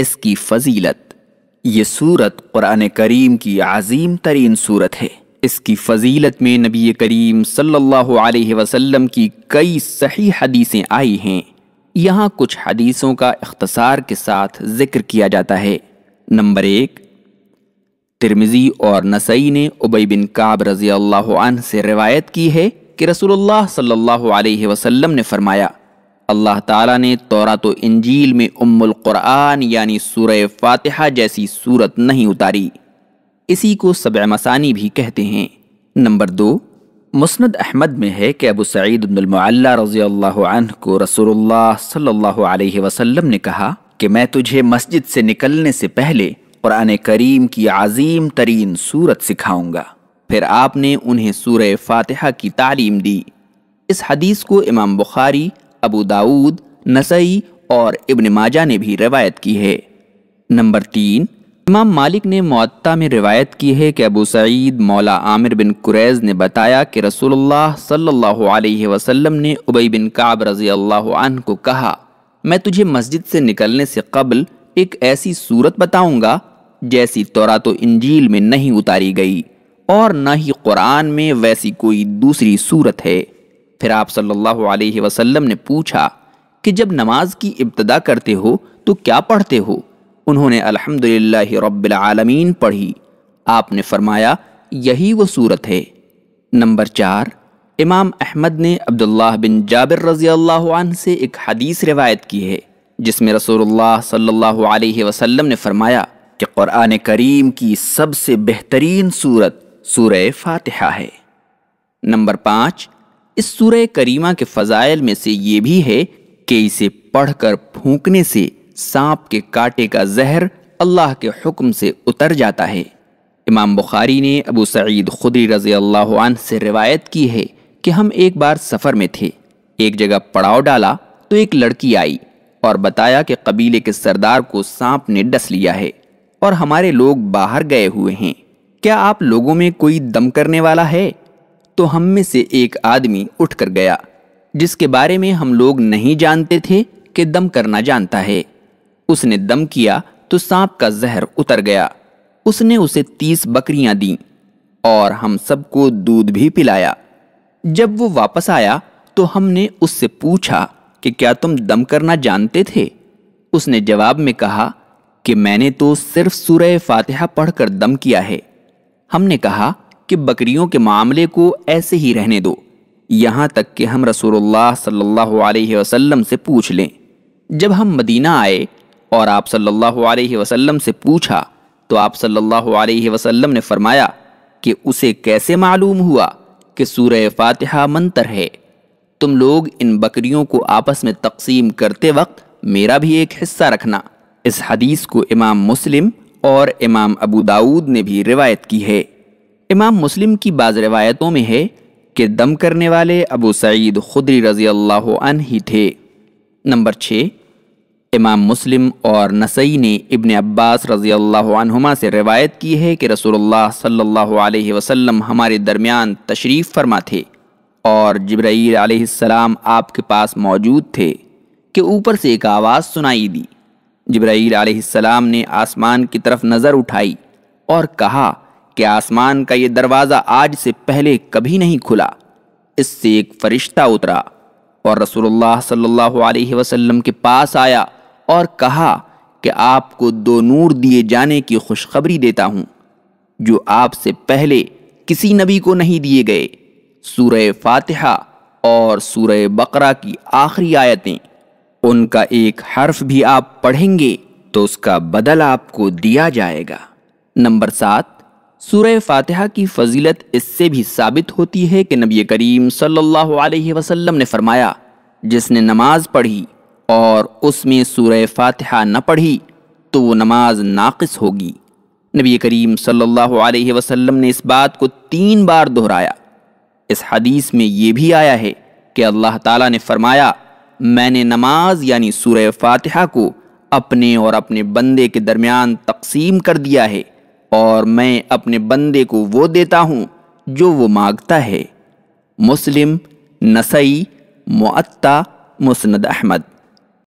اس کی فضیلت یہ صورت قرآن کریم کی عظیم ترین صورت ہے اس کی فضیلت میں نبی کریم صلی اللہ علیہ وسلم کی کئی صحیح حدیثیں آئی ہیں یہاں کچھ حدیثوں کا اختصار کے ساتھ ذکر کیا جاتا ہے نمبر ایک ترمزی اور نسائی نے ابئی بن کاب رضی اللہ عنہ سے روایت کی ہے کہ رسول اللہ صلی اللہ علیہ وسلم نے فرمایا اللہ تعالیٰ نے تورات و انجیل میں ام القرآن یعنی سورہ فاتحہ جیسی صورت نہیں اتاری اسی کو سبع مسانی بھی کہتے ہیں نمبر دو مسند احمد میں ہے کہ ابو سعید بن رضی اللہ عنہ کو رسول اللہ صلی اللہ علیہ وسلم نے کہا کہ میں تجھے مسجد سے نکلنے سے پہلے قرآن کریم کی عظیم ترین صورت سکھاؤں گا پھر آپ نے انہیں سورہ فاتحہ کی تعلیم دی اس حدیث کو امام بخاری ابو داود نسائی اور ابن ماجہ نے بھی روایت کی ہے نمبر تین امام مالک نے معطا میں روایت کی ہے کہ ابو سعید مولا عامر بن قریض نے بتایا کہ رسول اللہ صلی اللہ علیہ وسلم نے ابئی بن کعب رضی اللہ عنہ کو کہا میں تجھے مسجد سے نکلنے سے قبل ایک ایسی صورت بتاؤں گا جیسی تو انجیل میں نہیں اتاری گئی اور نہ ہی قرآن میں ویسی کوئی دوسری صورت ہے پھر آپ صلی اللہ علیہ وسلم نے پوچھا کہ جب نماز کی ابتدا کرتے ہو تو کیا پڑھتے ہو انہوں نے الحمد رب العالمین پڑھی آپ نے فرمایا یہی وہ صورت ہے نمبر چار امام احمد نے عبداللہ بن جابر رضی اللہ عنہ سے ایک حدیث روایت کی ہے جس میں رسول اللہ صلی اللہ علیہ وسلم نے فرمایا کہ قرآن کریم کی سب سے بہترین صورت سورہ فاتحہ ہے نمبر پانچ اس سورہ کریمہ کے فضائل میں سے یہ بھی ہے کہ اسے پڑھ کر پھونکنے سے سانپ کے کاٹے کا زہر اللہ کے حکم سے اتر جاتا ہے امام بخاری نے ابو سعید خدری رضی اللہ عنہ سے روایت کی ہے کہ ہم ایک بار سفر میں تھے ایک جگہ پڑاؤ ڈالا تو ایک لڑکی آئی اور بتایا کہ قبیلے کے سردار کو سانپ نے ڈس لیا ہے اور ہمارے لوگ باہر گئے ہوئے ہیں کیا آپ لوگوں میں کوئی دم کرنے والا ہے تو ہم میں سے ایک آدمی اٹھ کر گیا جس کے بارے میں ہم لوگ نہیں جانتے تھے کہ دم کرنا جانتا ہے اس اس نے نے دم کیا تو سانپ کا زہر اتر گیا اسے تیس بکریاں دیں اور ہم سب کو دودھ بھی پلایا جب وہ واپس آیا تو ہم نے اس سے پوچھا کہ کیا تم دم کرنا جانتے تھے اس نے جواب میں کہا کہ میں نے تو صرف سورہ فاتحہ پڑھ کر دم کیا ہے ہم نے کہا کہ بکریوں کے معاملے کو ایسے ہی رہنے دو یہاں تک کہ ہم رسول اللہ صلی اللہ علیہ وسلم سے پوچھ لیں جب ہم مدینہ آئے اور آپ صلی اللہ علیہ وسلم سے پوچھا تو آپ صلی اللہ علیہ وسلم نے فرمایا کہ اسے کیسے معلوم ہوا کہ سورہ فاتحہ منتر ہے تم لوگ ان بکریوں کو آپس میں تقسیم کرتے وقت میرا بھی ایک حصہ رکھنا اس حدیث کو امام مسلم اور امام ابو داود نے بھی روایت کی ہے امام مسلم کی بعض روایتوں میں ہے کہ دم کرنے والے ابو سعید خدری رضی اللہ عنہ ہی تھے نمبر چھ امام مسلم اور نسائی نے ابن عباس رضی اللہ عنہما سے روایت کی ہے کہ رسول اللہ صلی اللہ علیہ وسلم ہمارے درمیان تشریف فرما تھے اور جبرائیل علیہ السلام آپ کے پاس موجود تھے کہ اوپر سے ایک آواز سنائی دی جبرائیل علیہ السلام نے آسمان کی طرف نظر اٹھائی اور کہا کہ آسمان کا یہ دروازہ آج سے پہلے کبھی نہیں کھلا اس سے ایک فرشتہ اترا اور رسول اللہ صلی اللہ علیہ وسلم کے پاس آیا اور کہا کہ آپ کو دو نور دیے جانے کی خوشخبری دیتا ہوں جو آپ سے پہلے کسی نبی کو نہیں دیے گئے سورہ فاتحہ اور سورہ بقرہ کی آخری آیتیں ان کا ایک حرف بھی آپ پڑھیں گے تو اس کا بدل آپ کو دیا جائے گا نمبر سات سورہ فاتحہ کی فضیلت اس سے بھی ثابت ہوتی ہے کہ نبی کریم صلی اللہ علیہ وسلم نے فرمایا جس نے نماز پڑھی اور اس میں سورہ فاتحہ نہ پڑھی تو وہ نماز ناقص ہوگی نبی کریم صلی اللہ علیہ وسلم نے اس بات کو تین بار دہرایا اس حدیث میں یہ بھی آیا ہے کہ اللہ تعالیٰ نے فرمایا میں نے نماز یعنی سورہ فاتحہ کو اپنے اور اپنے بندے کے درمیان تقسیم کر دیا ہے اور میں اپنے بندے کو وہ دیتا ہوں جو وہ مانگتا ہے مسلم نسائی معطا مسند احمد